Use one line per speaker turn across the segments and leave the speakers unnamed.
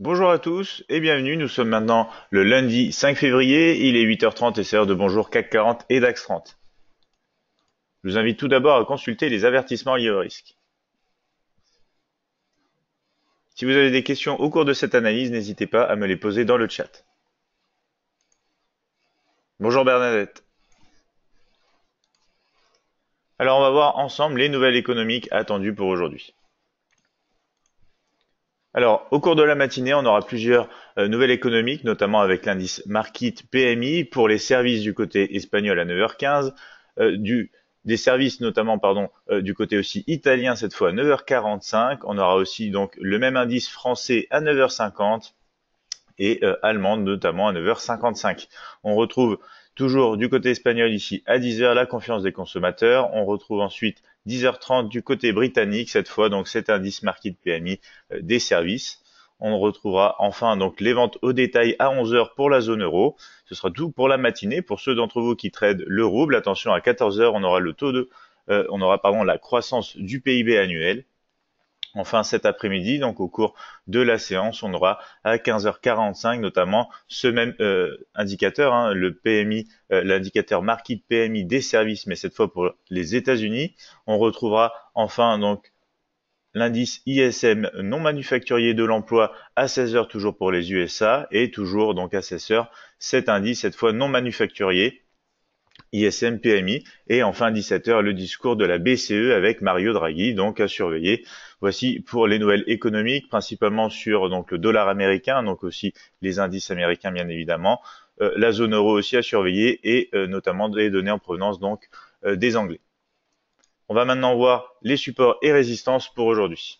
Bonjour à tous et bienvenue. Nous sommes maintenant le lundi 5 février. Il est 8h30 et c'est l'heure de bonjour CAC 40 et DAX 30. Je vous invite tout d'abord à consulter les avertissements liés au risque. Si vous avez des questions au cours de cette analyse, n'hésitez pas à me les poser dans le chat. Bonjour Bernadette. Alors on va voir ensemble les nouvelles économiques attendues pour aujourd'hui. Alors, au cours de la matinée, on aura plusieurs euh, nouvelles économiques, notamment avec l'indice Market PMI pour les services du côté espagnol à 9h15, euh, des services notamment pardon euh, du côté aussi italien cette fois à 9h45. On aura aussi donc le même indice français à 9h50 et allemand notamment à 9h55. On retrouve Toujours du côté espagnol ici à 10h, la confiance des consommateurs. On retrouve ensuite 10h30 du côté britannique cette fois, donc cet indice market PMI euh, des services. On retrouvera enfin donc les ventes au détail à 11h pour la zone euro. Ce sera tout pour la matinée. Pour ceux d'entre vous qui tradent le rouble, attention à 14h, on aura le taux de, euh, on aura pardon la croissance du PIB annuel. Enfin, cet après-midi, donc au cours de la séance, on aura à 15h45 notamment ce même euh, indicateur, hein, le PMI, euh, l'indicateur marquis PMI des services, mais cette fois pour les États-Unis. On retrouvera enfin donc l'indice ISM non manufacturier de l'emploi à 16h toujours pour les USA et toujours donc à 16h cet indice cette fois non manufacturier ISM PMI et enfin 17h le discours de la BCE avec Mario Draghi donc à surveiller. Voici pour les nouvelles économiques principalement sur donc le dollar américain donc aussi les indices américains bien évidemment, euh, la zone euro aussi à surveiller et euh, notamment les données en provenance donc euh, des Anglais. On va maintenant voir les supports et résistances pour aujourd'hui.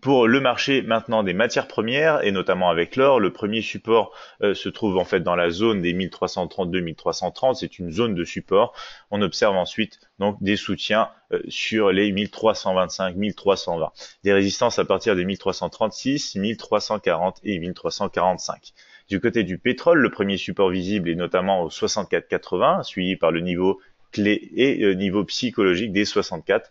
pour le marché maintenant des matières premières et notamment avec l'or, le premier support euh, se trouve en fait dans la zone des 1332-1330, c'est une zone de support. On observe ensuite donc des soutiens euh, sur les 1325-1320, des résistances à partir des 1336, 1340 et 1345. Du côté du pétrole, le premier support visible est notamment au 64,80, suivi par le niveau clé et euh, niveau psychologique des 64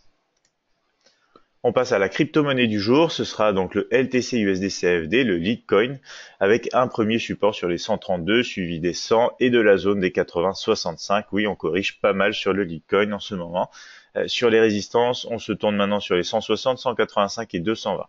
On passe à la crypto-monnaie du jour, ce sera donc le LTC USD CFD, le Litecoin, avec un premier support sur les 132, suivi des 100 et de la zone des 80-65. Oui, on corrige pas mal sur le Litecoin en ce moment. Euh, sur les résistances, on se tourne maintenant sur les 160, 185 et 220.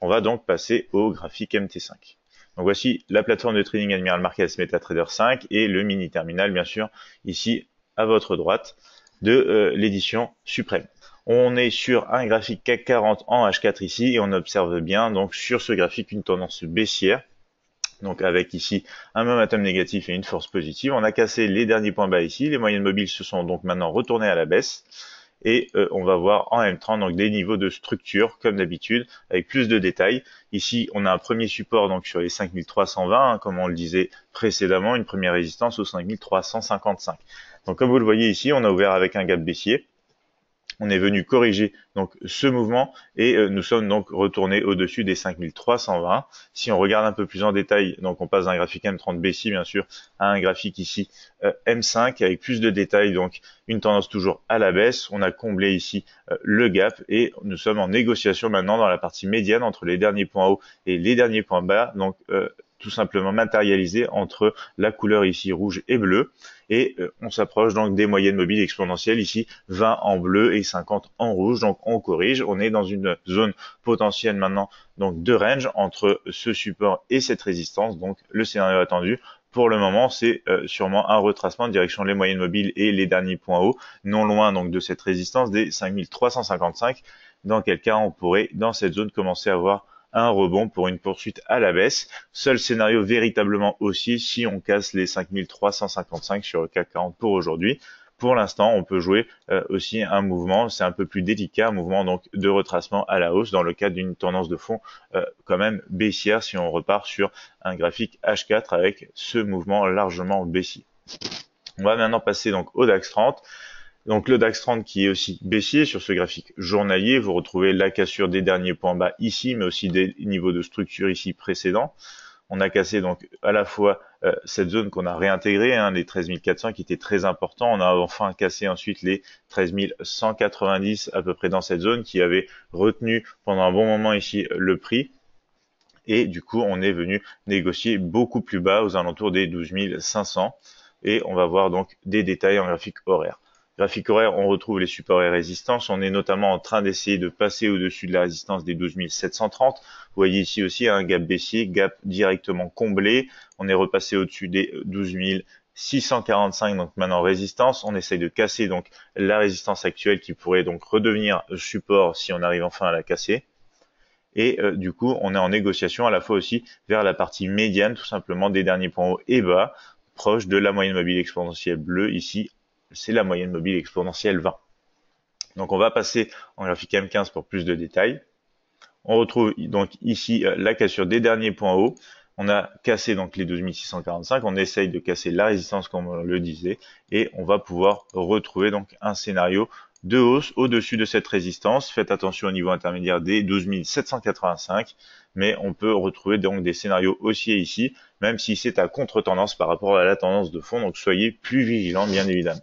On va donc passer au graphique MT5. Donc voici la plateforme de trading Admiral Markets MetaTrader 5 et le mini terminal, bien sûr, ici à votre droite de euh, l'édition suprême. On est sur un graphique CAC 40 en H4 ici et on observe bien donc sur ce graphique une tendance baissière. Donc avec ici un momentum négatif et une force positive. On a cassé les derniers points bas ici. Les moyennes mobiles se sont donc maintenant retournées à la baisse. Et euh, on va voir en M30 donc des niveaux de structure comme d'habitude avec plus de détails. Ici on a un premier support donc sur les 5320 hein, comme on le disait précédemment, une première résistance aux 5355. Donc comme vous le voyez ici on a ouvert avec un gap baissier on est venu corriger donc ce mouvement et euh, nous sommes donc retournés au-dessus des 5320. Si on regarde un peu plus en détail, donc on passe d'un graphique M30BC bien sûr à un graphique ici euh, M5 avec plus de détails, donc une tendance toujours à la baisse. On a comblé ici euh, le gap et nous sommes en négociation maintenant dans la partie médiane entre les derniers points hauts et les derniers points bas. Donc tout simplement matérialisé entre la couleur ici rouge et bleu. Et euh, on s'approche donc des moyennes mobiles exponentielles ici 20 en bleu et 50 en rouge. Donc on corrige. On est dans une zone potentielle maintenant donc de range entre ce support et cette résistance. Donc le scénario attendu pour le moment, c'est euh, sûrement un retracement en direction les moyennes mobiles et les derniers points hauts, non loin donc de cette résistance des 5355, dans quel cas on pourrait dans cette zone commencer à voir un rebond pour une poursuite à la baisse. Seul scénario véritablement aussi si on casse les 5355 sur le CAC 40 pour aujourd'hui. Pour l'instant, on peut jouer euh, aussi un mouvement, c'est un peu plus délicat, un mouvement donc de retracement à la hausse dans le cadre d'une tendance de fond euh, quand même baissière si on repart sur un graphique H4 avec ce mouvement largement baissier. On va maintenant passer donc au DAX 30. Donc le DAX 30 qui est aussi baissier sur ce graphique journalier, vous retrouvez la cassure des derniers points bas ici, mais aussi des niveaux de structure ici précédents. On a cassé donc à la fois euh, cette zone qu'on a réintégrée, hein, les 13 400 qui étaient très importants, On a enfin cassé ensuite les 13 190 à peu près dans cette zone qui avait retenu pendant un bon moment ici euh, le prix et du coup on est venu négocier beaucoup plus bas aux alentours des 12 500 et on va voir donc des détails en graphique horaire. Graphique horaire, on retrouve les supports et résistances. On est notamment en train d'essayer de passer au-dessus de la résistance des 12 730. Vous voyez ici aussi un gap baissier, gap directement comblé. On est repassé au-dessus des 12 645 donc maintenant résistance. On essaye de casser donc la résistance actuelle qui pourrait donc redevenir support si on arrive enfin à la casser. Et euh, du coup, on est en négociation à la fois aussi vers la partie médiane tout simplement des derniers points hauts et bas proche de la moyenne mobile exponentielle bleue ici c'est la moyenne mobile exponentielle 20. Donc on va passer en graphique M15 pour plus de détails. On retrouve donc ici euh, la cassure des derniers points hauts. On a cassé donc les 12645, on essaye de casser la résistance comme on le disait, et on va pouvoir retrouver donc un scénario de hausse au-dessus de cette résistance. Faites attention au niveau intermédiaire des 12785, mais on peut retrouver donc des scénarios haussiers ici, même si c'est à contre-tendance par rapport à la tendance de fond, donc soyez plus vigilants bien évidemment.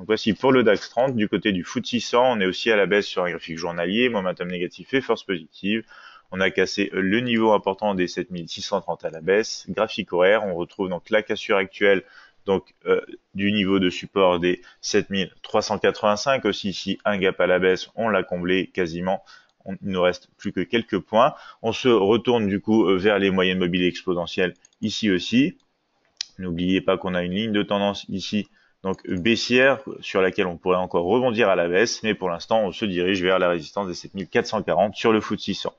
Donc voici pour le DAX 30, du côté du Foot 600, on est aussi à la baisse sur un graphique journalier, momentum négatif et force positive. On a cassé le niveau important des 7630 à la baisse. Graphique horaire, on retrouve donc la cassure actuelle donc euh, du niveau de support des 7385 aussi ici un gap à la baisse on l'a comblé quasiment on, ne nous reste plus que quelques points on se retourne du coup euh, vers les moyennes mobiles exponentielles ici aussi n'oubliez pas qu'on a une ligne de tendance ici donc baissière sur laquelle on pourrait encore rebondir à la baisse, mais pour l'instant on se dirige vers la résistance des 7440 sur le foot 600.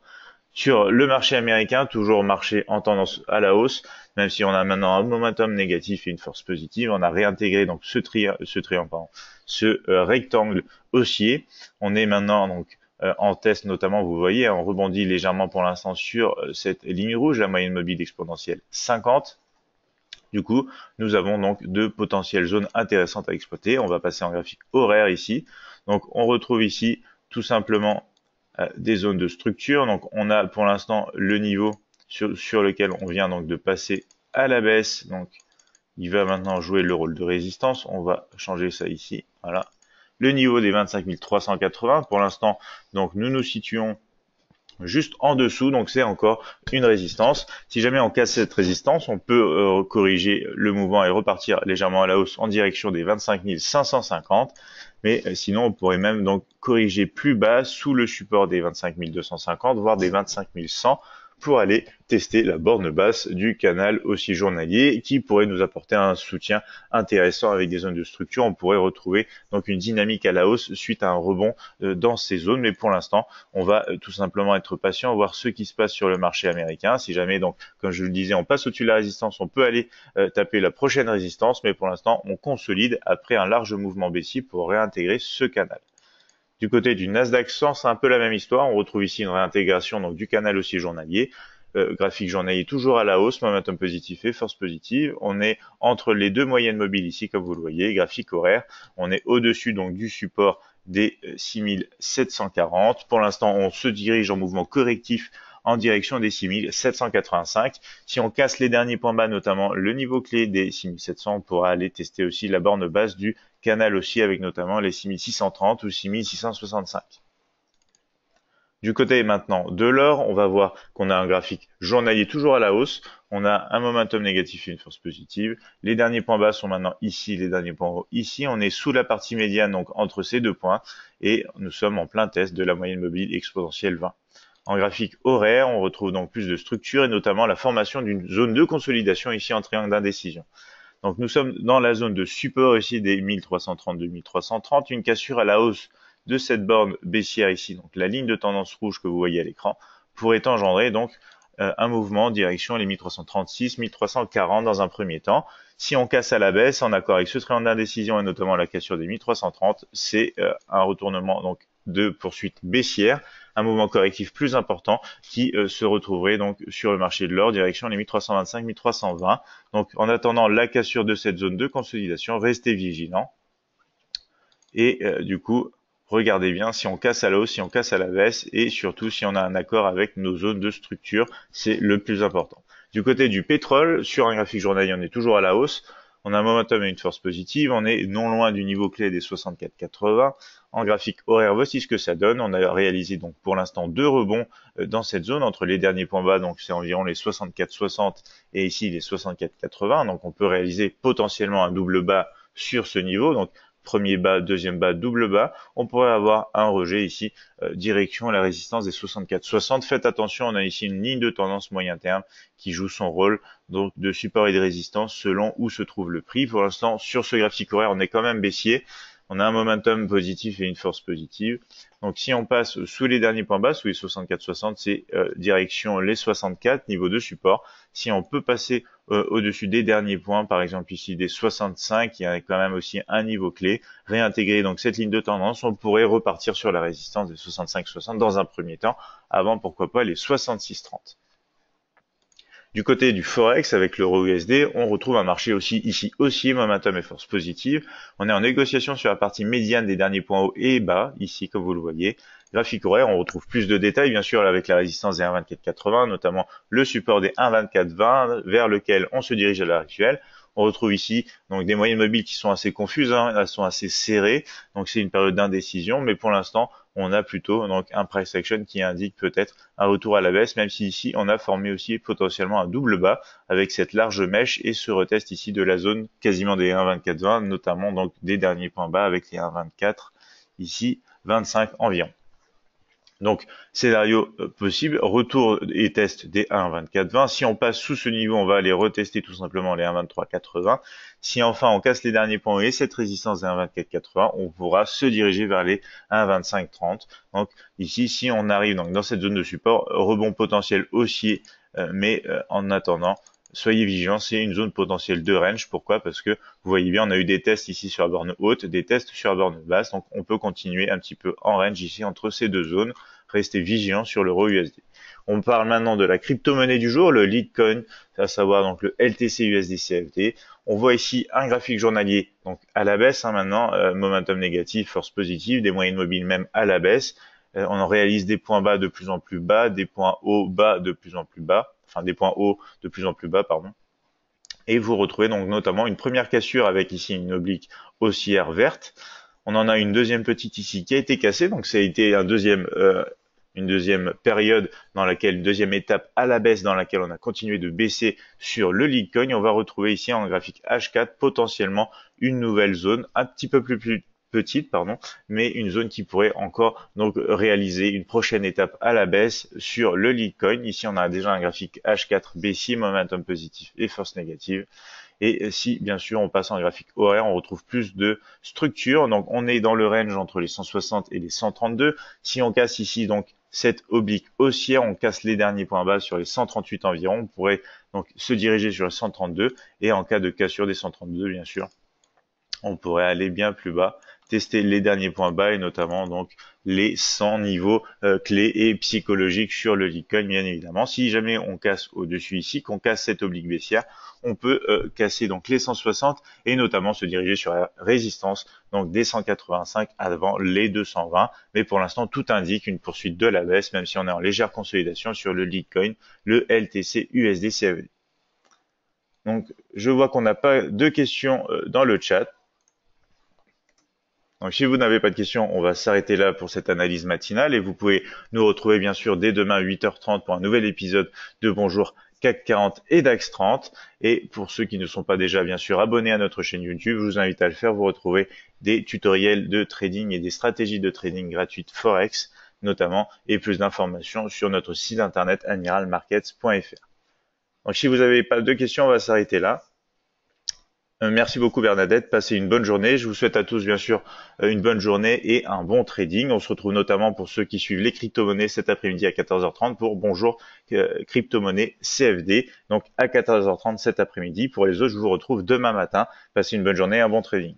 Sur le marché américain, toujours marché en tendance à la hausse, même si on a maintenant un momentum négatif et une force positive, on a réintégré donc ce, tri ce triangle, ce euh, rectangle haussier. On est maintenant donc euh, en test notamment, vous voyez, on rebondit légèrement pour l'instant sur euh, cette ligne rouge, la moyenne mobile exponentielle 50, du coup, nous avons donc deux potentielles zones intéressantes à exploiter. On va passer en graphique horaire ici. Donc on retrouve ici tout simplement euh, des zones de structure. Donc on a pour l'instant le niveau sur, lequel on vient donc de passer à la baisse. Donc il va maintenant jouer le rôle de résistance. On va changer ça ici. Voilà. Le niveau des 25 380. Pour l'instant, donc nous nous situons juste en dessous, donc c'est encore une résistance. Si jamais on casse cette résistance, on peut euh, corriger le mouvement et repartir légèrement à la hausse en direction des 25 550. Mais euh, sinon, on pourrait même donc corriger plus bas sous le support des 25 250, voire des 25 100 pour aller tester la borne basse du canal aussi journalier qui pourrait nous apporter un soutien intéressant avec des zones de structure. On pourrait retrouver donc une dynamique à la hausse suite à un rebond euh, dans ces zones. Mais pour l'instant, on va euh, tout simplement être patient, voir ce qui se passe sur le marché américain. Si jamais, donc, comme je le disais, on passe au-dessus de la résistance, on peut aller euh, taper la prochaine résistance. Mais pour l'instant, on consolide après un large mouvement baissier pour réintégrer ce canal. Du côté du Nasdaq 100, c'est un peu la même histoire. On retrouve ici une réintégration donc du canal aussi journalier. Euh, graphique journalier toujours à la hausse, momentum positif et force positive. On est entre les deux moyennes mobiles ici, comme vous le voyez, graphique horaire. On est au-dessus donc du support des 6740. Euh, Pour l'instant, on se dirige en mouvement correctif en direction des 6785. Si on casse les derniers points bas, notamment le niveau clé des 6700, on pourra aller tester aussi la borne basse du canal aussi avec notamment les 6630 ou 6665. Du côté maintenant de l'or, on va voir qu'on a un graphique journalier toujours à la hausse. On a un momentum négatif et une force positive. Les derniers points bas sont maintenant ici, les derniers points hauts ici. On est sous la partie médiane, donc entre ces deux points. Et nous sommes en plein test de la moyenne mobile exponentielle 20. En graphique horaire, on retrouve donc plus de structure et notamment la formation d'une zone de consolidation ici en triangle d'indécision. Donc nous sommes dans la zone de support ici des 1330 1330 une cassure à la hausse de cette borne baissière ici, donc la ligne de tendance rouge que vous voyez à l'écran, pourrait engendrer donc euh, un mouvement en direction les 1336-1340 dans un premier temps. Si on casse à la baisse, en accord avec ce triangle d'indécision et notamment la cassure des 1330, c'est euh, un retournement donc de poursuite baissière un mouvement correctif plus important qui euh, se retrouverait donc sur le marché de l'or, direction les 1325-1320. Donc en attendant la cassure de cette zone de consolidation, restez vigilants. Et euh, du coup, regardez bien si on casse à la hausse, si on casse à la baisse et surtout si on a un accord avec nos zones de structure, c'est le plus important. Du côté du pétrole, sur un graphique journalier, on est toujours à la hausse. On a un momentum et une force positive. On est non loin du niveau clé des 64.80, En graphique horaire, voici ce que ça donne. On a réalisé donc pour l'instant deux rebonds euh, dans cette zone entre les derniers points bas, donc c'est environ les 64 et ici les 64.80, Donc on peut réaliser potentiellement un double bas sur ce niveau premier bas, deuxième bas, double bas, on pourrait avoir un rejet ici, euh, direction la résistance des 64-60. Faites attention, on a ici une ligne de tendance moyen terme qui joue son rôle donc de support et de résistance selon où se trouve le prix. Pour l'instant, sur ce graphique horaire, on est quand même baissier. On a un momentum positif et une force positive. Donc si on passe sous les derniers points bas, sous les 64-60, c'est euh, direction les 64, niveau de support. Si on peut passer euh, au-dessus des derniers points, par exemple ici des 65, il y a quand même aussi un niveau clé, réintégrer donc cette ligne de tendance, on pourrait repartir sur la résistance des 65-60 dans un premier temps, avant pourquoi pas les 66-30. Du côté du Forex, avec l'euro USD, on retrouve un marché aussi ici aussi, momentum et force positive. On est en négociation sur la partie médiane des derniers points hauts et bas, ici comme vous le voyez. Graphique horaire, on retrouve plus de détails, bien sûr, avec la résistance des 1,2480, notamment le support des 1,2420, vers lequel on se dirige à l'heure actuelle. On retrouve ici donc des moyennes mobiles qui sont assez confuses, hein, elles sont assez serrées, donc c'est une période d'indécision, mais pour l'instant, on a plutôt donc un price action qui indique peut-être un retour à la baisse, même si ici on a formé aussi potentiellement un double bas avec cette large mèche et ce retest ici de la zone quasiment des 1,2420, notamment donc des derniers points bas avec les 1,24 ici 25 environ. Donc, scénario euh, possible, retour et test des 1,24,20. Si on passe sous ce niveau, on va aller retester tout simplement les 1,23,80. Si enfin on casse les derniers points et cette résistance des 1,24,80, on pourra se diriger vers les 1,25,30. Donc ici, si on arrive donc, dans cette zone de support, rebond potentiel haussier, euh, mais euh, en attendant, soyez vigilants, c'est une zone potentielle de range. Pourquoi Parce que vous voyez bien, on a eu des tests ici sur la borne haute, des tests sur la borne basse, donc on peut continuer un petit peu en range ici entre ces deux zones. Restez vigilants sur l'euro USD. On parle maintenant de la crypto-monnaie du jour, le Litecoin, à savoir donc le LTC USD CFD. On voit ici un graphique journalier donc à la baisse hein, maintenant, euh, momentum négatif, force positive, des moyennes mobiles même à la baisse. Euh, on en réalise des points bas de plus en plus bas, des points hauts bas de plus en plus bas enfin des points hauts de plus en plus bas, pardon. Et vous retrouvez donc notamment une première cassure avec ici une oblique haussière verte. On en a une deuxième petite ici qui a été cassée, donc ça a été un deuxième, euh, une deuxième période dans laquelle, une deuxième étape à la baisse dans laquelle on a continué de baisser sur le Litecoin. On va retrouver ici en graphique H4 potentiellement une nouvelle zone un petit peu plus petite, pardon, mais une zone qui pourrait encore donc réaliser une prochaine étape à la baisse sur le Litecoin. Ici, on a déjà un graphique H4 baissier, momentum positif et force négative. Et si, bien sûr, on passe en graphique horaire, on retrouve plus de structure. Donc, on est dans le range entre les 160 et les 132. Si on casse ici, donc, cette oblique haussière, on casse les derniers points bas sur les 138 environ. On pourrait donc se diriger sur les 132. Et en cas de cassure des 132, bien sûr, on pourrait aller bien plus bas tester les derniers points bas et notamment donc les 100 niveaux euh, clés et psychologiques sur le Litecoin bien évidemment. Si jamais on casse au-dessus ici, qu'on casse cette oblique baissière, on peut euh, casser donc les 160 et notamment se diriger sur la résistance donc des 185 avant les 220. Mais pour l'instant, tout indique une poursuite de la baisse même si on est en légère consolidation sur le Litecoin, le LTC USD Donc je vois qu'on n'a pas de questions euh, dans le chat. Donc si vous n'avez pas de questions, on va s'arrêter là pour cette analyse matinale et vous pouvez nous retrouver bien sûr dès demain 8h30 pour un nouvel épisode de Bonjour CAC 40 et DAX 30. Et pour ceux qui ne sont pas déjà bien sûr abonnés à notre chaîne YouTube, je vous invite à le faire. Vous retrouvez des tutoriels de trading et des stratégies de trading gratuites Forex notamment et plus d'informations sur notre site internet admiralmarkets.fr. Donc si vous n'avez pas de questions, on va s'arrêter là. Euh, merci beaucoup Bernadette. Passez une bonne journée. Je vous souhaite à tous bien sûr euh, une bonne journée et un bon trading. On se retrouve notamment pour ceux qui suivent les crypto-monnaies cet après-midi à 14h30 pour Bonjour euh, crypto-monnaie CFD. Donc à 14h30 cet après-midi. Pour les autres, je vous retrouve demain matin. Passez une bonne journée et un bon trading.